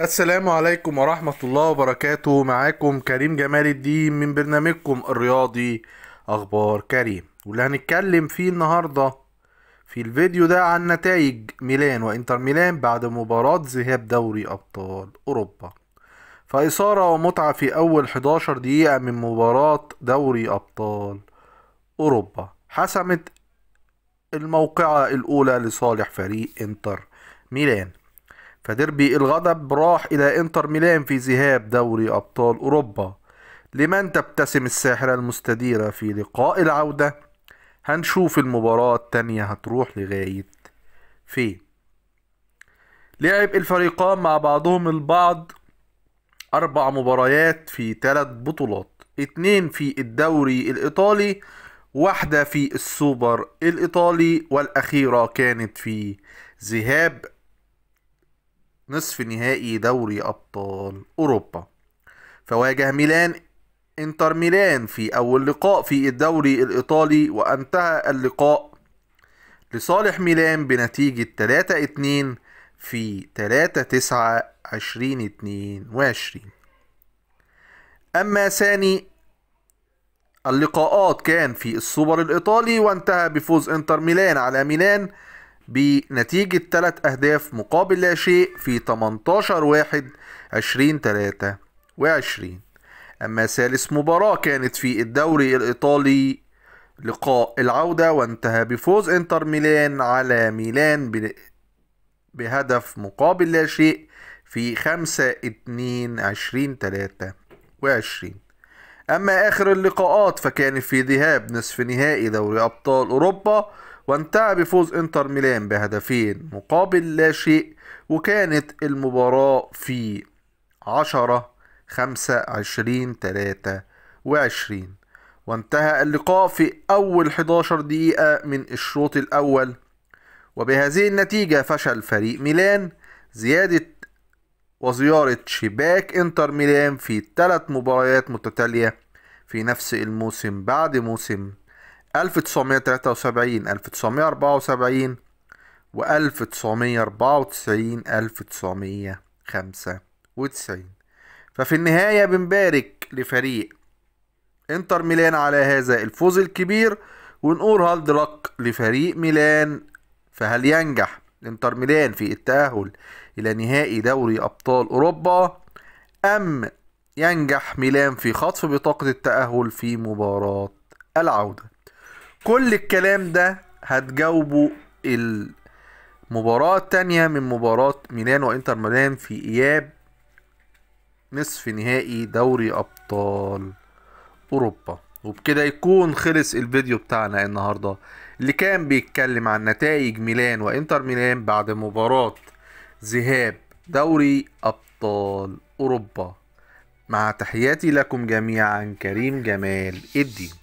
السلام عليكم ورحمة الله وبركاته معاكم كريم جمال الدين من برنامجكم الرياضي أخبار كريم واللي هنتكلم فيه النهاردة في الفيديو ده عن نتائج ميلان وإنتر ميلان بعد مباراة ذهاب دوري أبطال أوروبا فإثارة ومتعة في أول 11 دقيقة من مباراة دوري أبطال أوروبا حسمت الموقعة الأولى لصالح فريق إنتر ميلان فديربي الغضب راح إلى إنتر ميلان في ذهاب دوري أبطال أوروبا لمن تبتسم الساحرة المستديرة في لقاء العودة هنشوف المباراة التانية هتروح لغاية فين لعب الفريقان مع بعضهم البعض أربع مباريات في ثلاث بطولات اتنين في الدوري الإيطالي واحدة في السوبر الإيطالي والأخيرة كانت في ذهاب نصف نهائي دوري أبطال أوروبا فواجه ميلان انتر ميلان في أول لقاء في الدوري الإيطالي وانتهى اللقاء لصالح ميلان بنتيجة 3-2 في 3-9-2022 أما ثاني اللقاءات كان في السوبر الإيطالي وانتهى بفوز انتر ميلان على ميلان بنتيجة 3 أهداف مقابل لا شيء في 18 واحد 20 3 أما ثالث مباراة كانت في الدوري الإيطالي لقاء العودة وانتهى بفوز انتر ميلان على ميلان بهدف مقابل لا شيء في 5 2 2023 أما آخر اللقاءات فكان في ذهاب نصف نهائي دوري أبطال أوروبا وانتهى بفوز انتر ميلان بهدفين مقابل لا شيء وكانت المباراة في عشرة خمسة عشرين تلاتة وعشرين وانتهى اللقاء في أول 11 دقيقة من الشوط الأول وبهذه النتيجة فشل فريق ميلان زيادة وزيارة شباك انتر ميلان في ثلاث مباريات متتالية في نفس الموسم بعد موسم 1973 1974 و 1994 1995 ففي النهاية بنبارك لفريق انتر ميلان على هذا الفوز الكبير ونقول هالد لك لفريق ميلان فهل ينجح انتر ميلان في التأهل إلى نهائي دوري أبطال أوروبا أم ينجح ميلان في خطف بطاقة التأهل في مباراة العودة كل الكلام ده هتجاوبه المباراة التانية من مباراة ميلان وانتر ميلان في اياب نصف نهائي دوري ابطال اوروبا وبكده يكون خلص الفيديو بتاعنا النهاردة اللي كان بيتكلم عن نتائج ميلان وانتر ميلان بعد مباراة ذهاب دوري ابطال اوروبا مع تحياتي لكم جميعا كريم جمال الدين